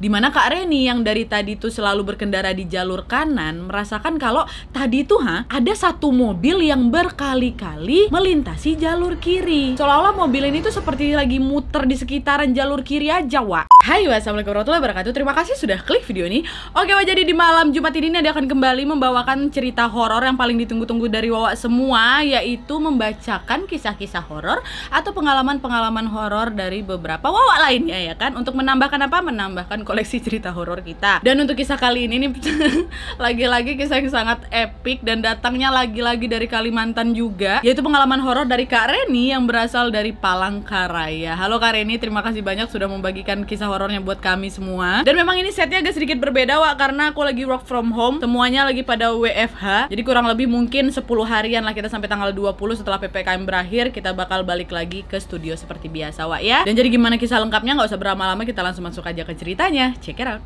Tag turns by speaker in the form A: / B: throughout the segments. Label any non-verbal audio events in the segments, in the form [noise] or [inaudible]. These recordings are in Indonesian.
A: Dimana Kak Reni yang dari tadi tuh selalu berkendara di jalur kanan merasakan kalau tadi tuh ha ada satu mobil yang berkali-kali melintasi jalur kiri. Seolah-olah mobil ini tuh seperti lagi muter di sekitaran jalur kiri aja, Wak. Hai, wassalamualaikum warahmatullahi wabarakatuh. Terima kasih sudah klik video ini. Oke, Wak, jadi di malam Jumat ini Nadi akan kembali membawakan cerita horor yang paling ditunggu-tunggu dari Wawa semua, yaitu membacakan kisah-kisah horor atau pengalaman-pengalaman horor dari beberapa Wawa lainnya ya kan untuk menambahkan apa? Menambahkan koleksi cerita horor kita. Dan untuk kisah kali ini nih [laughs] lagi-lagi kisah yang sangat epic dan datangnya lagi-lagi dari Kalimantan juga, yaitu pengalaman horor dari Kak Reni yang berasal dari Palangkaraya. Halo Kak Reni, terima kasih banyak sudah membagikan kisah horornya buat kami semua. Dan memang ini setnya agak sedikit berbeda Wak karena aku lagi work from home, semuanya lagi pada WFH. Jadi kurang lebih mungkin 10 harian lah kita sampai tanggal 20 setelah PPKM berakhir kita bakal balik lagi ke studio seperti biasa Wak ya. Dan jadi gimana kisah lengkapnya nggak usah berlama-lama kita langsung masuk aja ke ceritanya. Check it out.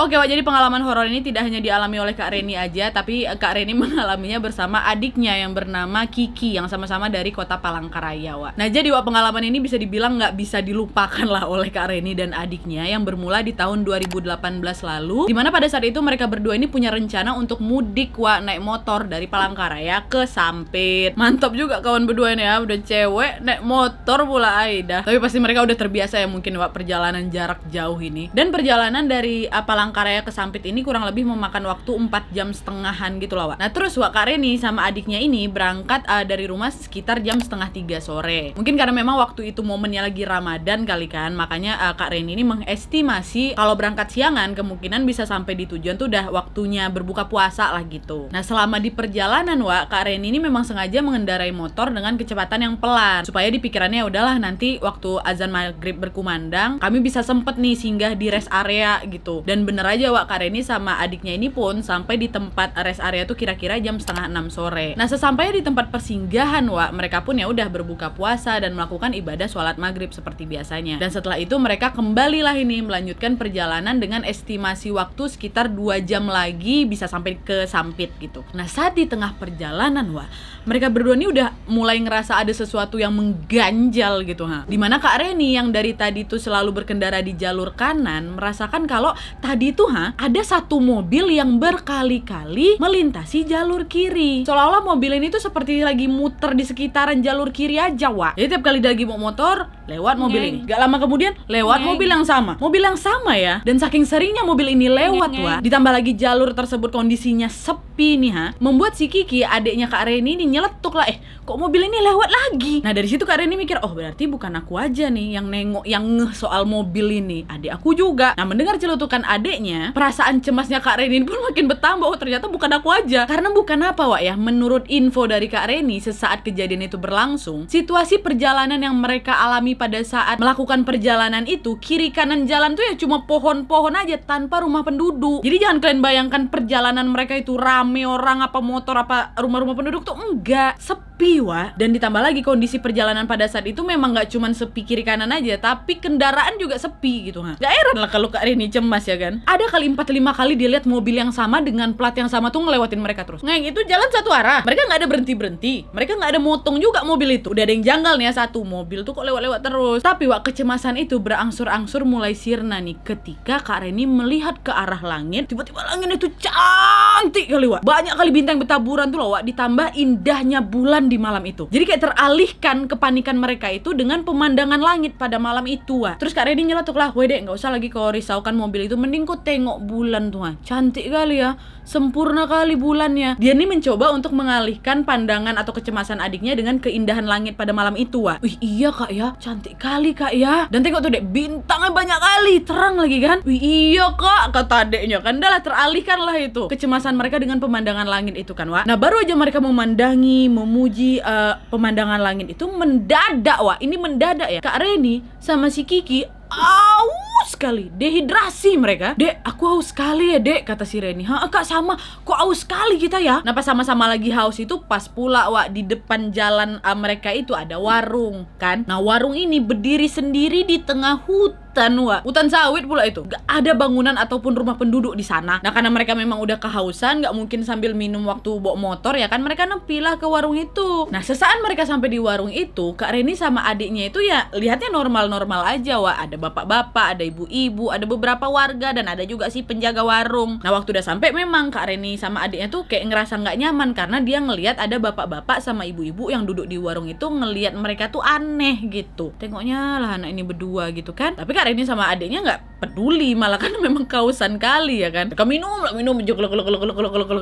A: Oke, Wak, jadi pengalaman horor ini tidak hanya dialami oleh Kak Reni aja, tapi eh, Kak Reni [laughs] mengalaminya bersama adiknya yang bernama Kiki yang sama-sama dari kota Palangkaraya, Wak. Nah, jadi Wak pengalaman ini bisa dibilang nggak bisa dilupakan lah [laughs] oleh Kak Reni dan adiknya yang bermula di tahun 2018 lalu, dimana pada saat itu mereka berdua ini punya rencana untuk mudik, Wak, naik motor dari Palangkaraya ke Sampit. Mantap juga kawan berdua ini ya, udah cewek naik motor pula Aida. Tapi pasti mereka udah terbiasa ya mungkin Wak perjalanan jarak jauh ini. Dan perjalanan dari eh, Palangkaraya Wangkaraya ke Sampit ini kurang lebih memakan waktu 4 jam setengahan gitu loh, Wak. Nah, terus Wak Kareni sama adiknya ini berangkat uh, dari rumah sekitar jam setengah tiga sore. Mungkin karena memang waktu itu momennya lagi Ramadan kali kan, makanya uh, Kak Reni ini mengestimasi kalau berangkat siangan kemungkinan bisa sampai di tujuan tuh udah waktunya berbuka puasa lah gitu. Nah, selama di perjalanan, Wak, Kak Reni ini memang sengaja mengendarai motor dengan kecepatan yang pelan supaya di pikirannya ya udahlah nanti waktu azan maghrib berkumandang kami bisa sempet nih singgah di rest area gitu. Dan bener bener aja Wak Kareni sama adiknya ini pun sampai di tempat rest area tuh kira-kira jam setengah enam sore. Nah sesampainya di tempat persinggahan Wak, mereka pun ya udah berbuka puasa dan melakukan ibadah sholat maghrib seperti biasanya. Dan setelah itu mereka kembali lah ini melanjutkan perjalanan dengan estimasi waktu sekitar dua jam lagi bisa sampai ke Sampit gitu. Nah saat di tengah perjalanan Wak, mereka berdua ini udah mulai ngerasa ada sesuatu yang mengganjal gitu ha. Dimana Kak Reni yang dari tadi tuh selalu berkendara di jalur kanan merasakan kalau tadi itu ha ada satu mobil yang berkali-kali melintasi jalur kiri seolah-olah mobil ini tuh seperti lagi muter di sekitaran jalur kiri aja wa jadi tiap kali lagi mau motor lewat mobil ini gak lama kemudian lewat mobil yang sama mobil yang sama ya dan saking seringnya mobil ini lewat wah wa ditambah lagi jalur tersebut kondisinya sepi nih ha membuat si Kiki adiknya Kak Reni ini nyeletuk lah eh kok mobil ini lewat lagi nah dari situ Kak Reni mikir oh berarti bukan aku aja nih yang nengok yang ngeh soal mobil ini adik aku juga nah mendengar celutukan adiknya perasaan cemasnya Kak Reni [laughs] pun makin bertambah oh ternyata bukan aku aja karena bukan apa Wak ya menurut info dari Kak Reni sesaat kejadian itu berlangsung situasi perjalanan yang mereka alami pada saat melakukan perjalanan itu kiri kanan jalan tuh ya cuma pohon-pohon aja tanpa rumah penduduk jadi jangan kalian bayangkan perjalanan mereka itu rame orang apa motor apa rumah-rumah penduduk tuh enggak sepi Wah. Dan ditambah lagi kondisi perjalanan pada saat itu memang nggak cuman sepi kiri kanan aja, tapi kendaraan juga sepi gitu, ha. Gak heran lah kalau Kak Rini cemas ya kan. Ada kali empat lima kali dia lihat mobil yang sama dengan plat yang sama tuh ngelewatin mereka terus. Ngeng nah, itu jalan satu arah. Mereka nggak ada berhenti-berhenti. Mereka nggak ada motong juga mobil itu. Udah ada yang janggal nih ya satu mobil tuh kok lewat-lewat terus. Tapi Wak kecemasan itu berangsur-angsur mulai sirna nih ketika Kak Reni melihat ke arah langit. Tiba-tiba langit itu cantik kali Wak. Banyak kali bintang bertaburan tuh loh Wak ditambah indahnya bulan di malam itu. Jadi kayak teralihkan kepanikan mereka itu dengan pemandangan langit pada malam itu. Wah. Terus Kak Reni nyeletuk lah, wede nggak usah lagi kau risaukan mobil itu, mending kau tengok bulan tuh. Cantik kali ya, sempurna kali bulannya. Dia nih mencoba untuk mengalihkan pandangan atau kecemasan adiknya dengan keindahan langit pada malam itu. Wah. Wih iya kak ya, cantik kali kak ya. Dan tengok tuh dek, bintangnya banyak kali, terang lagi kan. Wih iya kak, kata adeknya kan. Dah lah, teralihkan lah itu. Kecemasan mereka dengan pemandangan langit itu kan, wah. Nah baru aja mereka memandangi, memuji, uh, pemandangan langit itu mendadak wah ini mendadak ya Kak Reni sama si Kiki aus sekali dehidrasi mereka dek aku haus sekali ya dek kata si Reni ha kak sama kok haus sekali kita ya napa sama-sama lagi haus itu pas pula wah di depan jalan eh, mereka itu ada warung kan nah warung ini berdiri sendiri di tengah hutan hutan wa hutan sawit pula itu gak ada bangunan ataupun rumah penduduk di sana nah karena mereka memang udah kehausan nggak mungkin sambil minum waktu bawa motor ya kan mereka nempilah ke warung itu nah sesaat mereka sampai di warung itu Kak Reni sama adiknya itu ya lihatnya normal-normal aja wa ada bapak-bapak ada ibu-ibu ada beberapa warga dan ada juga si penjaga warung nah waktu udah sampai memang Kak Reni sama adiknya tuh kayak ngerasa nggak nyaman karena dia ngelihat ada bapak-bapak sama ibu-ibu yang duduk di warung itu ngelihat mereka tuh aneh gitu tengoknya lah anak ini berdua gitu kan tapi Kak ini sama adiknya nggak peduli malah kan [laughs] memang kausan kali ya kan mereka minum lah minum jeklok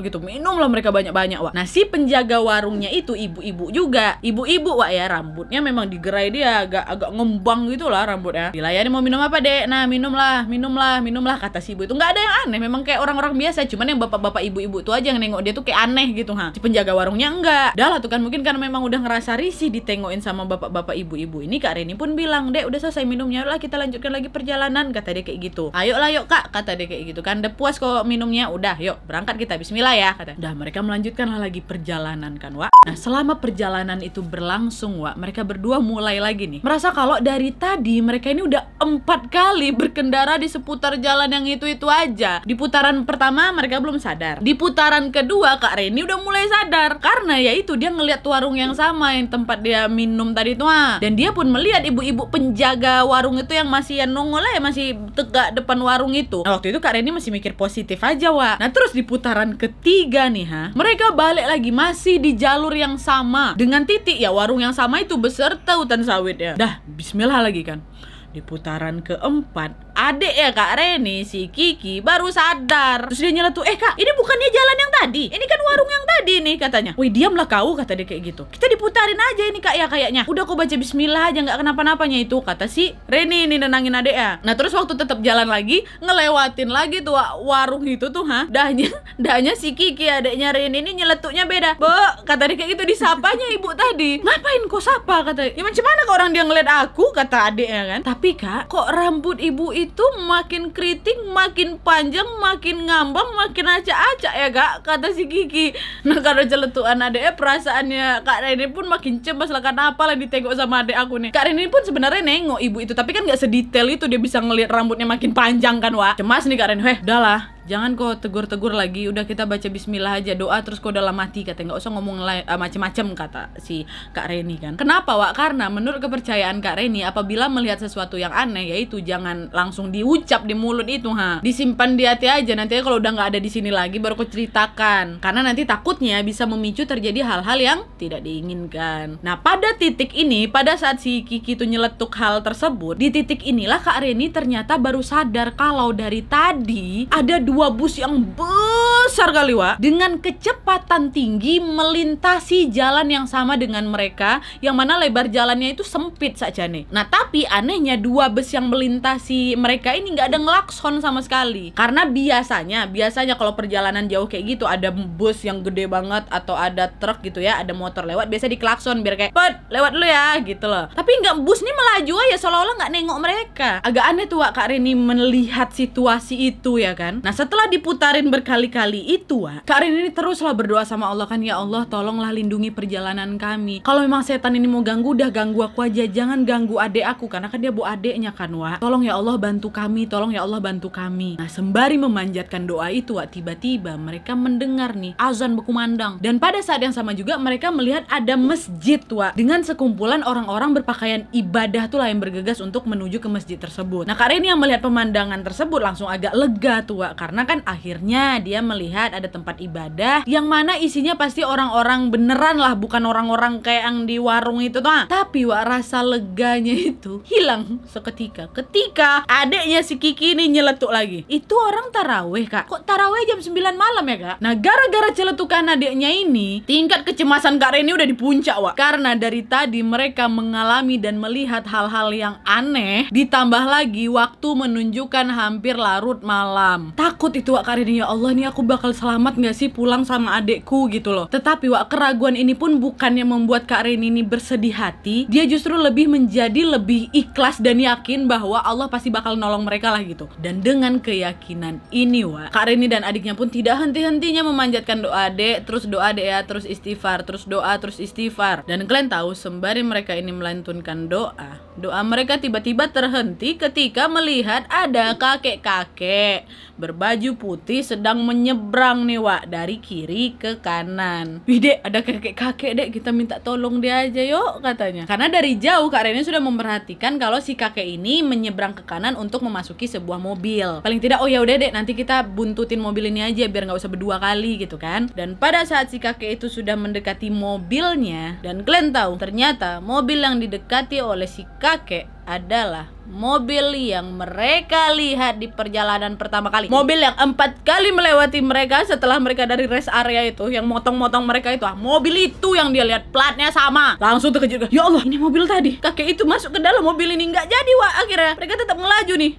A: gitu minum lah mereka banyak banyak wah nah si penjaga warungnya itu ibu-ibu juga ibu-ibu wah ya rambutnya memang digerai dia agak agak ngembang gitu lah rambutnya dilayani mau minum apa dek nah minum lah minum lah minum lah kata si ibu itu nggak ada yang aneh memang kayak orang-orang biasa cuman yang bapak-bapak ibu-ibu itu aja yang nengok dia tuh kayak aneh gitu ha si penjaga warungnya enggak dah lah tuh kan mungkin karena memang udah ngerasa risih ditengokin sama bapak-bapak ibu-ibu ini Kak Reni pun bilang dek udah selesai minumnya lah kita lanjutkan lagi perjalanan kata dia kayak gitu ayo lah yuk kak kata dia kayak gitu kan udah puas kok minumnya udah yuk berangkat kita bismillah ya kata udah mereka melanjutkanlah lagi perjalanan kan wa nah selama perjalanan itu berlangsung wa mereka berdua mulai lagi nih merasa kalau dari tadi mereka ini udah empat kali berkendara di seputar jalan yang itu-itu aja di putaran pertama mereka belum sadar di putaran kedua Kak Reni udah mulai sadar karena ya itu dia ngelihat warung yang sama yang tempat dia minum tadi tuh dan dia pun melihat ibu-ibu penjaga warung itu yang masih yang nongol aja masih tegak depan warung itu. Nah, waktu itu Kak Reni masih mikir positif aja, Wak. Nah, terus di putaran ketiga nih, ha. Mereka balik lagi masih di jalur yang sama dengan titik ya warung yang sama itu beserta hutan sawit ya. Dah, bismillah lagi kan. Di putaran keempat, adik ya Kak Reni, si Kiki baru sadar. Terus dia nyela tuh, eh Kak, ini bukannya jalan yang tadi? Ini kan warung yang tadi nih katanya. Wih diamlah kau kata dia kayak gitu. Kita diputarin aja ini Kak ya kayaknya. Udah kau baca Bismillah aja nggak kenapa-napanya itu kata si Reni ini nenangin adik ya. Nah terus waktu tetap jalan lagi ngelewatin lagi tuh warung itu tuh ha. Dahnya [laughs] dahnya si Kiki adiknya Reni ini nyeletuknya beda. Bo kata dia kayak gitu disapanya ibu tadi. Ngapain kau sapa kata? Ya macam mana kok orang dia ngeliat aku kata adiknya kan. Tapi Kak kok rambut ibu itu itu makin kritik makin panjang, makin ngambang, makin acak-acak ya kak, kata si Kiki. Nah karena jeletuan adeknya eh, perasaannya Kak Rene pun makin cemas lah, karena apalah ditengok sama adek aku nih. Kak Rene pun sebenarnya nengok ibu itu, tapi kan gak sedetail itu dia bisa ngelihat rambutnya makin panjang kan, Wak. Cemas nih Kak Rene, heh udahlah jangan kau tegur-tegur lagi udah kita baca bismillah aja doa terus kau dalam mati kata nggak usah ngomong uh, macem-macem kata si Kak Reni kan kenapa Wak? karena menurut kepercayaan Kak Reni apabila melihat sesuatu yang aneh yaitu jangan langsung diucap di mulut itu ha disimpan di hati aja nanti kalau udah nggak ada di sini lagi baru kau ceritakan karena nanti takutnya bisa memicu terjadi hal-hal yang tidak diinginkan nah pada titik ini pada saat si Kiki itu nyeletuk hal tersebut di titik inilah Kak Reni ternyata baru sadar kalau dari tadi ada dua sebuah bus yang besar kali wa dengan kecepatan tinggi melintasi jalan yang sama dengan mereka yang mana lebar jalannya itu sempit saja nih. Nah tapi anehnya dua bus yang melintasi mereka ini nggak ada ngelakson sama sekali karena biasanya biasanya kalau perjalanan jauh kayak gitu ada bus yang gede banget atau ada truk gitu ya ada motor lewat biasa dikelakson biar kayak pet lewat lu ya gitu loh. Tapi nggak bus nih melaju aja seolah-olah nggak nengok mereka. Agak aneh tuh wa, Kak rini melihat situasi itu ya kan. Nah setelah diputarin berkali-kali itu, Wak, Rin ini teruslah berdoa sama Allah kan, Ya Allah tolonglah lindungi perjalanan kami. Kalau memang setan ini mau ganggu, udah ganggu aku aja. Jangan ganggu adek aku, karena kan dia bu adeknya kan, Wak. Tolong ya Allah bantu kami, tolong ya Allah bantu kami. Nah, sembari memanjatkan doa itu, Wak, tiba-tiba mereka mendengar nih azan berkumandang. Dan pada saat yang sama juga mereka melihat ada masjid, Wak. Dengan sekumpulan orang-orang berpakaian ibadah tuh lah yang bergegas untuk menuju ke masjid tersebut. Nah, kak Rin yang melihat pemandangan tersebut langsung agak lega tuh, Wak, karena kan akhirnya dia melihat ada tempat ibadah yang mana isinya pasti orang-orang beneran lah, bukan orang-orang kayak yang di warung itu tuh. Tapi wak rasa leganya itu hilang seketika. Ketika adeknya si Kiki ini nyeletuk lagi. Itu orang taraweh kak. Kok taraweh jam 9 malam ya kak? Nah gara-gara celetukan adeknya ini, tingkat kecemasan Kak Reni udah di puncak wak. Karena dari tadi mereka mengalami dan melihat hal-hal yang aneh, ditambah lagi waktu menunjukkan hampir larut malam. Tak takut itu Wak Karini ya Allah nih aku bakal selamat nggak sih pulang sama adekku gitu loh. Tetapi Wak keraguan ini pun bukannya membuat Kak Rini ini bersedih hati, dia justru lebih menjadi lebih ikhlas dan yakin bahwa Allah pasti bakal nolong mereka lah gitu. Dan dengan keyakinan ini Wak, Kak Rini dan adiknya pun tidak henti-hentinya memanjatkan doa adek, terus doa adek ya, terus istighfar, terus doa, terus istighfar. Dan kalian tahu sembari mereka ini melantunkan doa, doa mereka tiba-tiba terhenti ketika melihat ada kakek-kakek berbagai baju putih sedang menyebrang nih Wak dari kiri ke kanan. Wih dek ada kakek-kakek dek kita minta tolong dia aja yuk katanya. Karena dari jauh Kak Reni sudah memperhatikan kalau si kakek ini menyebrang ke kanan untuk memasuki sebuah mobil. Paling tidak oh ya udah dek nanti kita buntutin mobil ini aja biar nggak usah berdua kali gitu kan. Dan pada saat si kakek itu sudah mendekati mobilnya dan Glenn tahu ternyata mobil yang didekati oleh si kakek adalah mobil yang mereka lihat di perjalanan pertama kali. Mobil yang empat kali melewati mereka setelah mereka dari rest area itu, yang motong-motong mereka itu. Ah, mobil itu yang dia lihat platnya sama. Langsung terkejut. Ya Allah, ini mobil tadi. Kakek itu masuk ke dalam mobil ini nggak jadi, wah Akhirnya mereka tetap melaju nih.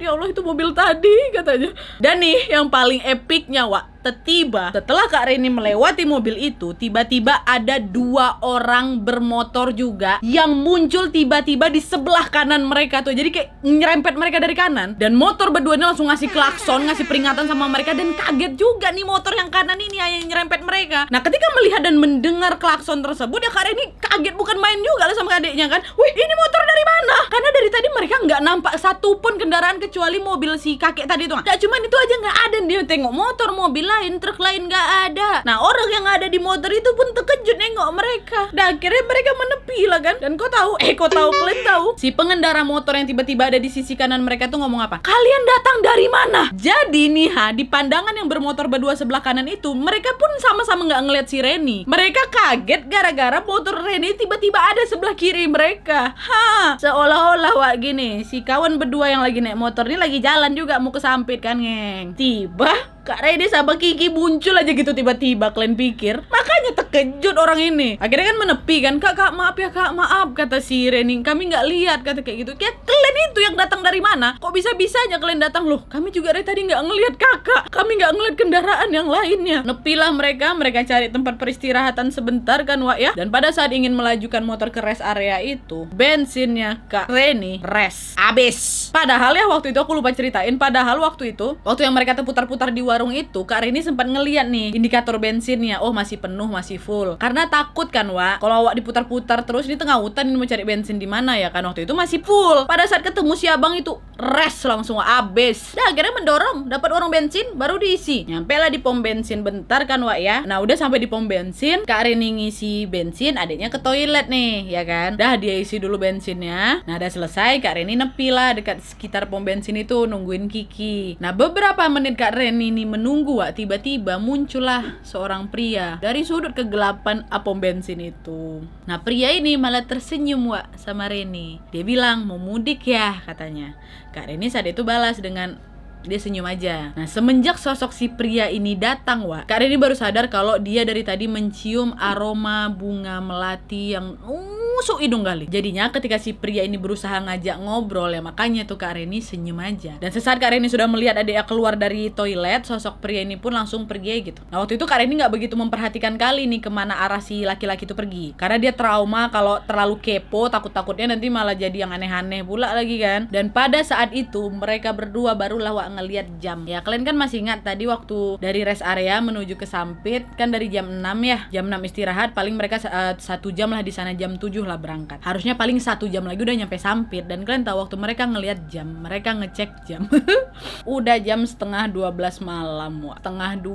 A: ya Allah itu mobil tadi katanya. Dan nih yang paling epiknya Wak Tiba, setelah Kak Reni melewati mobil itu, tiba-tiba ada dua orang bermotor juga yang muncul tiba-tiba di sebelah kanan mereka tuh. Jadi kayak nyerempet mereka dari kanan dan motor berduanya langsung ngasih klakson, ngasih peringatan sama mereka dan kaget juga nih motor yang kanan ini yang nyerempet mereka. Nah, ketika melihat dan mendengar klakson tersebut, ya Kak Reni kaget bukan main juga lah sama adiknya kan. Wih, ini motor dari mana? Karena dari tadi mereka nggak nampak satupun kendaraan kecuali mobil si kakek tadi tuh. nggak cuma itu aja nggak ada dia tengok motor, mobil lain, truk lain nggak ada. Nah, orang yang ada di motor itu pun terkejut nengok mereka. Dan nah, akhirnya mereka menepi lah kan. Dan kau tahu, eh kau tahu, kalian tahu. Si pengendara motor yang tiba-tiba ada di sisi kanan mereka tuh ngomong apa? Kalian datang dari mana? Jadi nih ha, di pandangan yang bermotor berdua sebelah kanan itu, mereka pun sama-sama nggak -sama ngeliat si Reni. Mereka kaget gara-gara motor Reni tiba-tiba ada sebelah kiri mereka. Ha, seolah-olah wak gini, si kawan berdua yang lagi naik motor ini lagi jalan juga mau kesampit kan, ngeng. Tiba Kak Rede sama Kiki muncul aja gitu tiba-tiba kalian pikir makanya terkejut orang ini akhirnya kan menepi kan kak kak maaf ya kak maaf kata si Reni kami nggak lihat kata kayak gitu kayak kalian itu yang datang dari mana kok bisa bisanya kalian datang loh kami juga dari tadi nggak ngelihat kakak kami nggak ngelihat kendaraan yang lainnya nepilah mereka mereka cari tempat peristirahatan sebentar kan Wak ya dan pada saat ingin melajukan motor ke rest area itu bensinnya Kak Reni rest abis padahal ya waktu itu aku lupa ceritain padahal waktu itu waktu yang mereka terputar-putar di warung itu, Kak Rini sempat ngeliat nih indikator bensinnya. Oh, masih penuh, masih full. Karena takut kan, Wak. Kalau Wak diputar-putar terus ini tengah hutan ini mau cari bensin di mana ya kan waktu itu masih full. Pada saat ketemu si abang itu res langsung abis. Nah, akhirnya mendorong dapat orang bensin baru diisi. Nyampe lah di pom bensin bentar kan, Wak ya. Nah, udah sampai di pom bensin, Kak Rini ngisi bensin, adiknya ke toilet nih, ya kan. Dah dia isi dulu bensinnya. Nah, udah selesai, Kak Reni nepi lah dekat sekitar pom bensin itu nungguin Kiki. Nah, beberapa menit Kak Reni ini menunggu, Wak, tiba-tiba muncullah seorang pria dari sudut kegelapan apom bensin itu. Nah, pria ini malah tersenyum, Wak, sama Reni. Dia bilang, mau mudik ya, katanya. Kak Reni saat itu balas dengan dia senyum aja. Nah, semenjak sosok si pria ini datang, Wak, Kak Reni baru sadar kalau dia dari tadi mencium aroma bunga melati yang uh, menusuk hidung kali. Jadinya ketika si pria ini berusaha ngajak ngobrol ya makanya tuh Kak Reni senyum aja. Dan sesaat Kak Reni sudah melihat adiknya keluar dari toilet, sosok pria ini pun langsung pergi ya, gitu. Nah waktu itu Kak Reni nggak begitu memperhatikan kali nih kemana arah si laki-laki itu pergi. Karena dia trauma kalau terlalu kepo, takut-takutnya nanti malah jadi yang aneh-aneh pula lagi kan. Dan pada saat itu mereka berdua barulah wak ngeliat jam. Ya kalian kan masih ingat tadi waktu dari rest area menuju ke Sampit kan dari jam 6 ya. Jam 6 istirahat paling mereka eh, satu jam lah di sana jam 7 lah lah berangkat harusnya paling satu jam lagi udah nyampe Sampit dan kalian tahu waktu mereka ngelihat jam mereka ngecek jam [laughs] udah jam setengah 12 malam wah setengah 12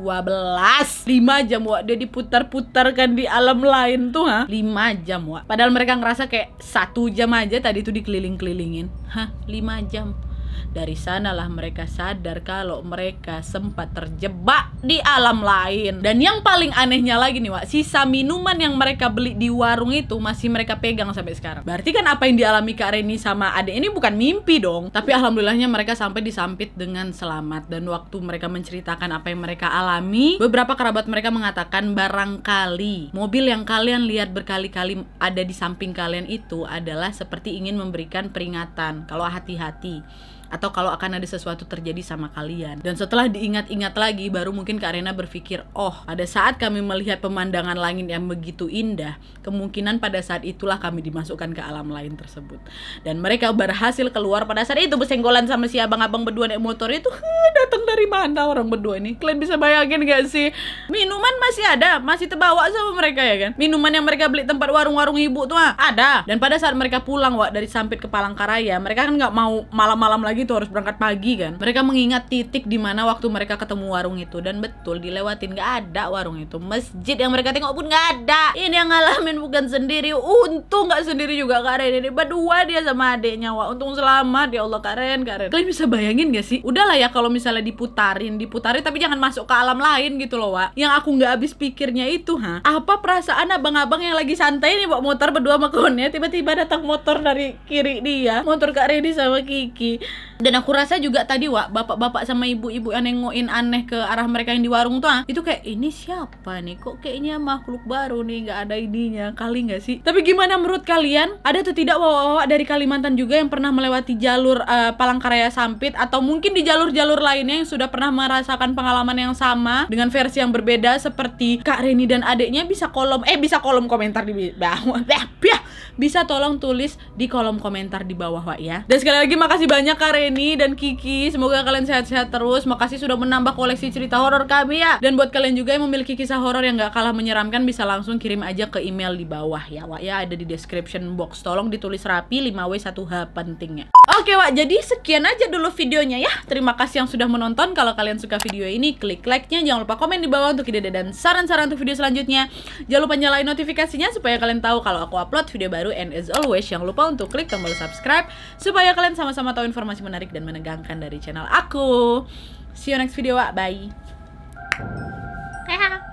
A: 5 jam wah dia diputar-putar kan di alam lain tuh ha 5 jam wah padahal mereka ngerasa kayak satu jam aja tadi tuh dikeliling-kelilingin hah 5 jam dari sanalah mereka sadar kalau mereka sempat terjebak di alam lain. Dan yang paling anehnya lagi nih, Wak, sisa minuman yang mereka beli di warung itu masih mereka pegang sampai sekarang. Berarti kan apa yang dialami Kak Reni sama Ade ini bukan mimpi dong. Tapi alhamdulillahnya mereka sampai disampit dengan selamat dan waktu mereka menceritakan apa yang mereka alami, beberapa kerabat mereka mengatakan barangkali mobil yang kalian lihat berkali-kali ada di samping kalian itu adalah seperti ingin memberikan peringatan kalau hati-hati atau kalau akan ada sesuatu terjadi sama kalian. Dan setelah diingat-ingat lagi baru mungkin Kak Rena berpikir, "Oh, pada saat kami melihat pemandangan langit yang begitu indah, kemungkinan pada saat itulah kami dimasukkan ke alam lain tersebut." Dan mereka berhasil keluar pada saat itu bersenggolan sama si abang-abang berdua naik motor itu. datang dari mana orang berdua ini? Kalian bisa bayangin gak sih? Minuman masih ada, masih terbawa sama mereka ya kan? Minuman yang mereka beli tempat warung-warung ibu tuh ah, ada. Dan pada saat mereka pulang Wak dari Sampit ke Palangkaraya, mereka kan nggak mau malam-malam lagi pagi tuh harus berangkat pagi kan. Mereka mengingat titik di mana waktu mereka ketemu warung itu dan betul dilewatin nggak ada warung itu. Masjid yang mereka tengok pun nggak ada. Ini yang ngalamin bukan sendiri. Untung nggak sendiri juga karen ini berdua dia sama adiknya wah. Untung selamat ya Allah karen karen. Kalian bisa bayangin gak sih? Udahlah ya kalau misalnya diputarin, diputarin tapi jangan masuk ke alam lain gitu loh Wak. Yang aku nggak habis pikirnya itu ha. Apa perasaan abang-abang yang lagi santai nih bawa motor berdua sama tiba-tiba datang motor dari kiri dia, motor Kak Reni sama Kiki dan aku rasa juga tadi wa bapak-bapak sama ibu-ibu yang nengokin aneh ke arah mereka yang di warung tuh ah, itu kayak ini siapa nih kok kayaknya makhluk baru nih nggak ada idenya kali nggak sih tapi gimana menurut kalian ada atau tidak wawa-wawa dari Kalimantan juga yang pernah melewati jalur uh, Palangkaraya Sampit atau mungkin di jalur-jalur lainnya yang sudah pernah merasakan pengalaman yang sama dengan versi yang berbeda seperti Kak Reni dan adiknya bisa kolom eh bisa kolom komentar di [laughs] bawah bah, bisa tolong tulis di kolom komentar di bawah Wak ya. Dan sekali lagi makasih banyak Kak Reni dan Kiki. Semoga kalian sehat-sehat terus. Makasih sudah menambah koleksi cerita horor kami ya. Dan buat kalian juga yang memiliki kisah horor yang gak kalah menyeramkan bisa langsung kirim aja ke email di bawah ya Wak ya. Ada di description box. Tolong ditulis rapi 5W1H pentingnya. Oke Wak, jadi sekian aja dulu videonya ya. Terima kasih yang sudah menonton. Kalau kalian suka video ini, klik like-nya. Jangan lupa komen di bawah untuk ide dan saran-saran untuk video selanjutnya. Jangan lupa nyalain notifikasinya supaya kalian tahu kalau aku upload video baru terbaru. And as always, jangan lupa untuk klik tombol subscribe supaya kalian sama-sama tahu informasi menarik dan menegangkan dari channel aku. See you next video, Bye. Haha.